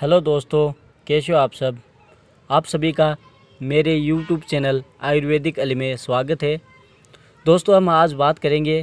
hello दोस्तों कैसे हो आप सब आप सभी का मेरे यूट्यूब चैनल आयुर्वेदिक अली में स्वागत है दोस्तों हम आज बात करेंगे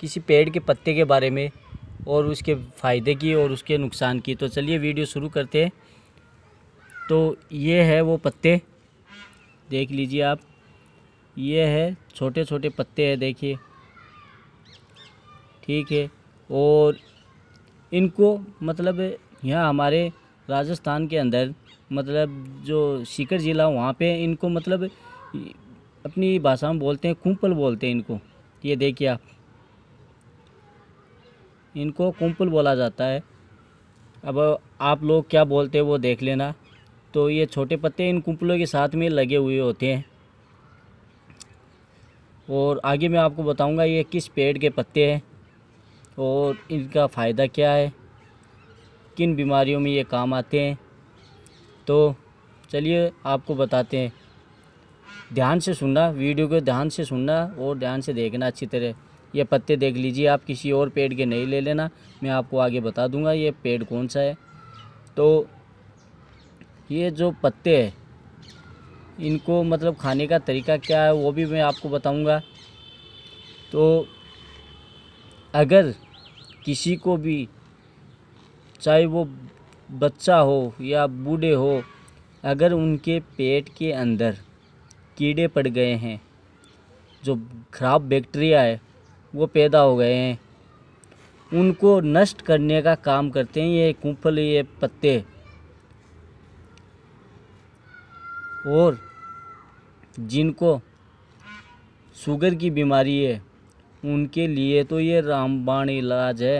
किसी पेड़ के पत्ते के बारे में और उसके फ़ायदे की और उसके नुकसान की तो चलिए वीडियो शुरू करते हैं तो ये है वो पत्ते देख लीजिए आप ये है छोटे छोटे पत्ते हैं देखिए ठीक है और इनको मतलब यहाँ हमारे राजस्थान के अंदर मतलब जो सीकर ज़िला वहाँ पे इनको मतलब अपनी भाषा में बोलते हैं कुंपल बोलते हैं इनको ये देखिए आप इनको कुंपल बोला जाता है अब आप लोग क्या बोलते हैं वो देख लेना तो ये छोटे पत्ते इन कुंपलों के साथ में लगे हुए होते हैं और आगे मैं आपको बताऊंगा ये किस पेड़ के पत्ते हैं और इनका फ़ायदा क्या है किन बीमारियों में ये काम आते हैं तो चलिए आपको बताते हैं ध्यान से सुनना वीडियो को ध्यान से सुनना और ध्यान से देखना अच्छी तरह ये पत्ते देख लीजिए आप किसी और पेड़ के नहीं ले लेना मैं आपको आगे बता दूंगा ये पेड़ कौन सा है तो ये जो पत्ते हैं इनको मतलब खाने का तरीका क्या है वो भी मैं आपको बताऊंगा तो अगर किसी को भी चाहे वो बच्चा हो या बूढ़े हो अगर उनके पेट के अंदर कीड़े पड़ गए हैं जो खराब बैक्टीरिया है वो पैदा हो गए हैं उनको नष्ट करने का काम करते हैं ये कुंफल ये पत्ते और जिनको शुगर की बीमारी है उनके लिए तो ये रामबाण इलाज है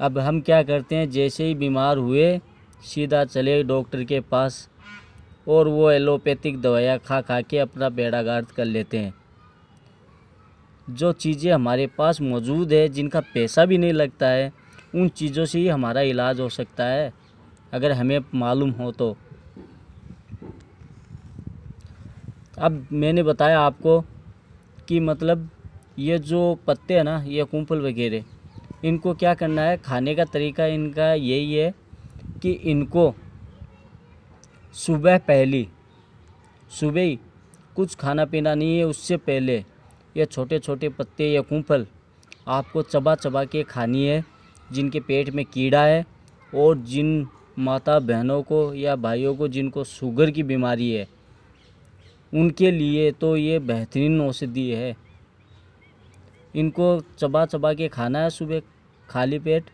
अब हम क्या करते हैं जैसे ही बीमार हुए सीधा चले डॉक्टर के पास और वो एलोपैथिक दवाइयाँ खा खा के अपना बेड़ा गार्द कर लेते हैं जो चीज़ें हमारे पास मौजूद है जिनका पैसा भी नहीं लगता है उन चीज़ों से ही हमारा इलाज हो सकता है अगर हमें मालूम हो तो अब मैंने बताया आपको कि मतलब ये जो पत्ते हैं ना ये कुंपल वगैरह इनको क्या करना है खाने का तरीका इनका यही है कि इनको सुबह पहली सुबह ही कुछ खाना पीना नहीं है उससे पहले ये छोटे छोटे पत्ते या कुंफल आपको चबा चबा के खानी है जिनके पेट में कीड़ा है और जिन माता बहनों को या भाइयों को जिनको शुगर की बीमारी है उनके लिए तो ये बेहतरीन औषधि है इनको चबा चबा के खाना है सुबह खाली पेट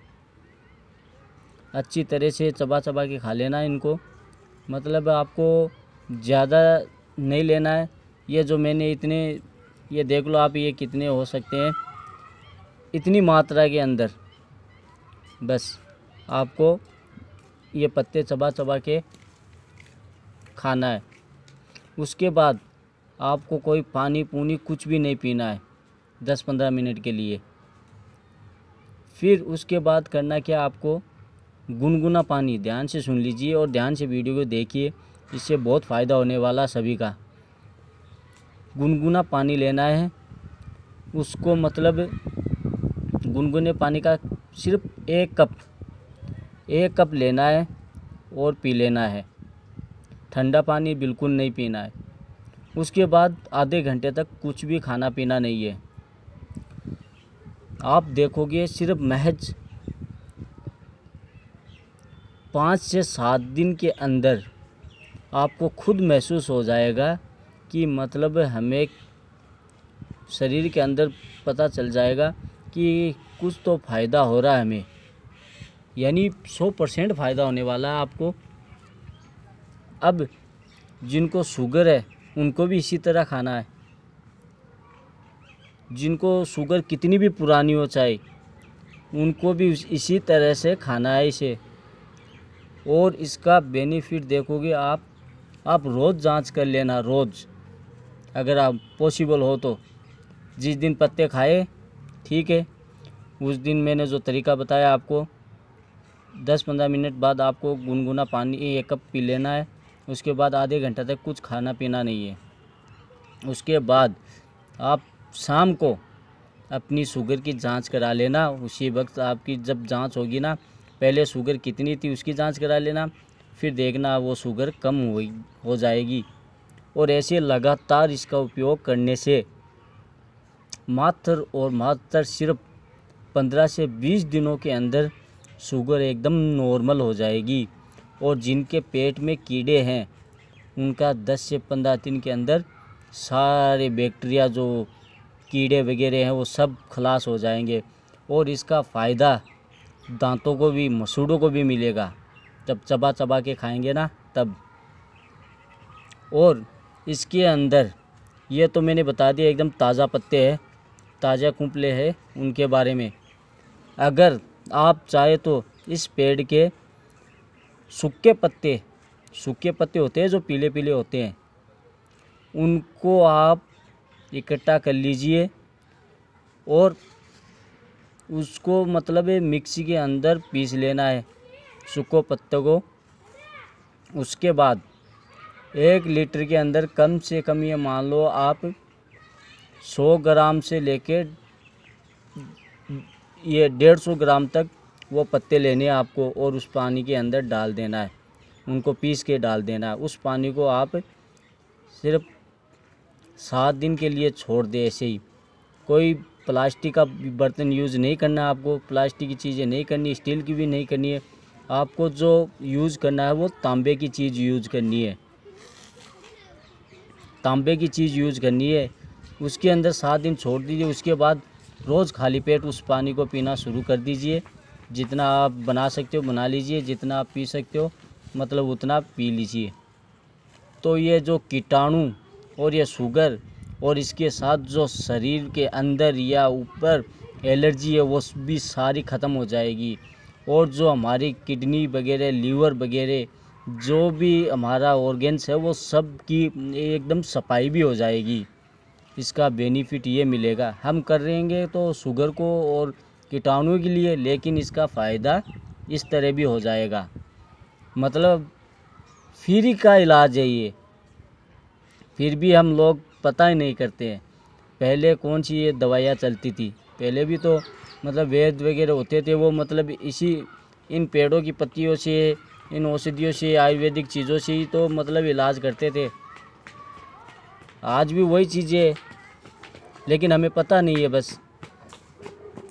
अच्छी तरह से चबा चबा के खा लेना है इनको मतलब आपको ज़्यादा नहीं लेना है ये जो मैंने इतने ये देख लो आप ये कितने हो सकते हैं इतनी मात्रा के अंदर बस आपको ये पत्ते चबा चबा के खाना है उसके बाद आपको कोई पानी पूनी कुछ भी नहीं पीना है दस पंद्रह मिनट के लिए फिर उसके बाद करना क्या आपको गुनगुना पानी ध्यान से सुन लीजिए और ध्यान से वीडियो को देखिए इससे बहुत फ़ायदा होने वाला सभी का गुनगुना पानी लेना है उसको मतलब गुनगुने पानी का सिर्फ एक कप एक कप लेना है और पी लेना है ठंडा पानी बिल्कुल नहीं पीना है उसके बाद आधे घंटे तक कुछ भी खाना पीना नहीं है आप देखोगे सिर्फ महज पाँच से सात दिन के अंदर आपको खुद महसूस हो जाएगा कि मतलब हमें शरीर के अंदर पता चल जाएगा कि कुछ तो फ़ायदा हो रहा है हमें यानी सौ परसेंट फ़ायदा होने वाला है आपको अब जिनको शुगर है उनको भी इसी तरह खाना है जिनको शुगर कितनी भी पुरानी हो चाहे उनको भी इसी तरह से खाना है इसे और इसका बेनिफिट देखोगे आप आप रोज़ जांच कर लेना रोज़ अगर आप पॉसिबल हो तो जिस दिन पत्ते खाए ठीक है उस दिन मैंने जो तरीका बताया आपको दस पंद्रह मिनट बाद आपको गुनगुना पानी एक कप पी लेना है उसके बाद आधे घंटे तक कुछ खाना पीना नहीं है उसके बाद आप शाम को अपनी शुगर की जांच करा लेना उसी वक्त आपकी जब जांच होगी ना पहले शुगर कितनी थी उसकी जांच करा लेना फिर देखना वो शुगर कम हो हो जाएगी और ऐसे लगातार इसका उपयोग करने से मात्र और मात्र सिर्फ पंद्रह से बीस दिनों के अंदर शुगर एकदम नॉर्मल हो जाएगी और जिनके पेट में कीड़े हैं उनका दस से पंद्रह दिन के अंदर सारे बैक्टीरिया जो कीड़े वगैरह हैं वो सब खलास हो जाएंगे और इसका फ़ायदा दांतों को भी मसूड़ों को भी मिलेगा जब चबा चबा के खाएंगे ना तब और इसके अंदर ये तो मैंने बता दिया एकदम ताज़ा पत्ते हैं ताज़ा कुंपले हैं उनके बारे में अगर आप चाहे तो इस पेड़ के सूखे पत्ते सूखे पत्ते होते हैं जो पीले पीले होते हैं उनको आप इकट्ठा कर लीजिए और उसको मतलब मिक्सी के अंदर पीस लेना है सूखो पत्ते को उसके बाद एक लीटर के अंदर कम से कम ये मान लो आप 100 ग्राम से लेके ये 150 ग्राम तक वो पत्ते लेने आपको और उस पानी के अंदर डाल देना है उनको पीस के डाल देना है उस पानी को आप सिर्फ सात दिन के लिए छोड़ दे ऐसे ही कोई प्लास्टिक का बर्तन यूज़ नहीं करना आपको प्लास्टिक की चीज़ें नहीं करनी स्टील की भी नहीं करनी है आपको जो यूज़ करना है वो तांबे की चीज़ यूज़ करनी है तांबे की चीज़ यूज़ करनी है उसके अंदर सात दिन छोड़ दीजिए उसके बाद रोज़ खाली पेट उस पानी को पीना शुरू कर दीजिए जितना आप बना सकते हो बना लीजिए जितना आप पी सकते हो मतलब उतना पी लीजिए तो ये जो कीटाणु और यह शुगर और इसके साथ जो शरीर के अंदर या ऊपर एलर्जी है वो भी सारी ख़त्म हो जाएगी और जो हमारी किडनी वगैरह लीवर वगैरह जो भी हमारा ऑर्गेन्स है वो सब की एकदम सफाई भी हो जाएगी इसका बेनिफिट ये मिलेगा हम कर तो शुगर को और कीटाणु के लिए लेकिन इसका फ़ायदा इस तरह भी हो जाएगा मतलब फ्री का इलाज है ये फिर भी हम लोग पता ही नहीं करते हैं पहले कौन सी ये दवाइयाँ चलती थी पहले भी तो मतलब वेद वगैरह होते थे वो मतलब इसी इन पेड़ों की पत्तियों से इन औषधियों से आयुर्वेदिक चीज़ों से ही तो मतलब इलाज करते थे आज भी वही चीज़ें लेकिन हमें पता नहीं है बस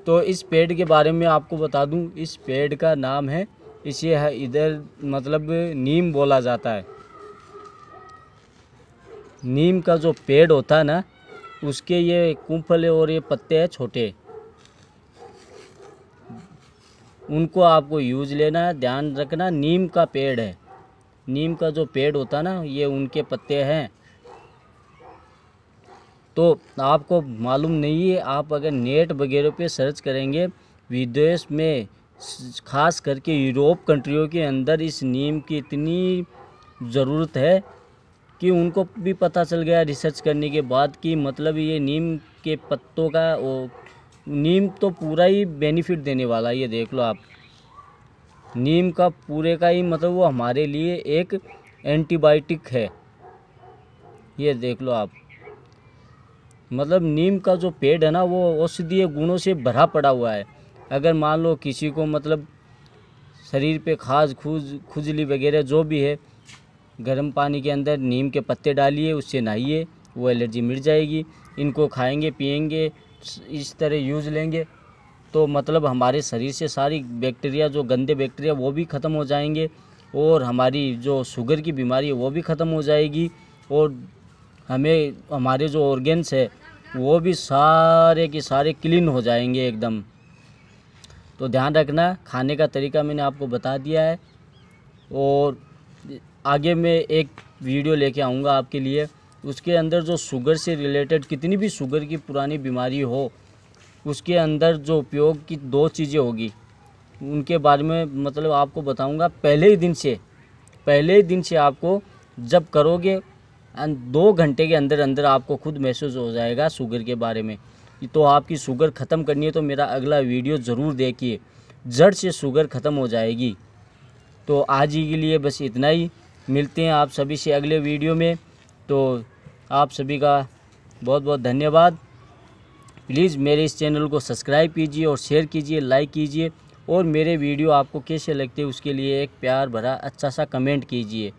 तो इस पेड़ के बारे में आपको बता दूं इस पेड़ का नाम है इसे इधर मतलब नीम बोला जाता है नीम का जो पेड़ होता है ना उसके ये कुंफले और ये पत्ते हैं छोटे उनको आपको यूज लेना है ध्यान रखना नीम का पेड़ है नीम का जो पेड़ होता है ना ये उनके पत्ते हैं तो आपको मालूम नहीं है आप अगर नेट वगैरह पे सर्च करेंगे विदेश में खास करके यूरोप कंट्रियों के अंदर इस नीम की इतनी ज़रूरत है कि उनको भी पता चल गया रिसर्च करने के बाद कि मतलब ये नीम के पत्तों का वो नीम तो पूरा ही बेनिफिट देने वाला है ये देख लो आप नीम का पूरे का ही मतलब वो हमारे लिए एक एंटीबायोटिक है ये देख लो आप मतलब नीम का जो पेड़ है ना वो औषधीय गुणों से भरा पड़ा हुआ है अगर मान लो किसी को मतलब शरीर पे खाज खुज खुजली वगैरह जो भी है गर्म पानी के अंदर नीम के पत्ते डालिए उससे नहाइए वो एलर्जी मिट जाएगी इनको खाएंगे पिएंगे इस तरह यूज़ लेंगे तो मतलब हमारे शरीर से सारी बैक्टीरिया जो गंदे बैक्टीरिया वो भी ख़त्म हो जाएंगे और हमारी जो शुगर की बीमारी है वो भी ख़त्म हो जाएगी और हमें हमारे जो ऑर्गेन्स है वो भी सारे के सारे क्लीन हो जाएंगे एकदम तो ध्यान रखना खाने का तरीका मैंने आपको बता दिया है और आगे मैं एक वीडियो लेके आऊँगा आपके लिए उसके अंदर जो शुगर से रिलेटेड कितनी भी शुगर की पुरानी बीमारी हो उसके अंदर जो उपयोग की दो चीज़ें होगी उनके बारे में मतलब आपको बताऊंगा पहले ही दिन से पहले ही दिन से आपको जब करोगे दो घंटे के अंदर अंदर आपको खुद महसूस हो जाएगा शुगर के बारे में तो आपकी शुगर ख़त्म करनी है तो मेरा अगला वीडियो ज़रूर देखिए जड़ से शुगर ख़त्म हो जाएगी तो आज ही के लिए बस इतना ही मिलते हैं आप सभी से अगले वीडियो में तो आप सभी का बहुत बहुत धन्यवाद प्लीज़ मेरे इस चैनल को सब्सक्राइब कीजिए और शेयर कीजिए लाइक कीजिए और मेरे वीडियो आपको कैसे लगते उसके लिए एक प्यार भरा अच्छा सा कमेंट कीजिए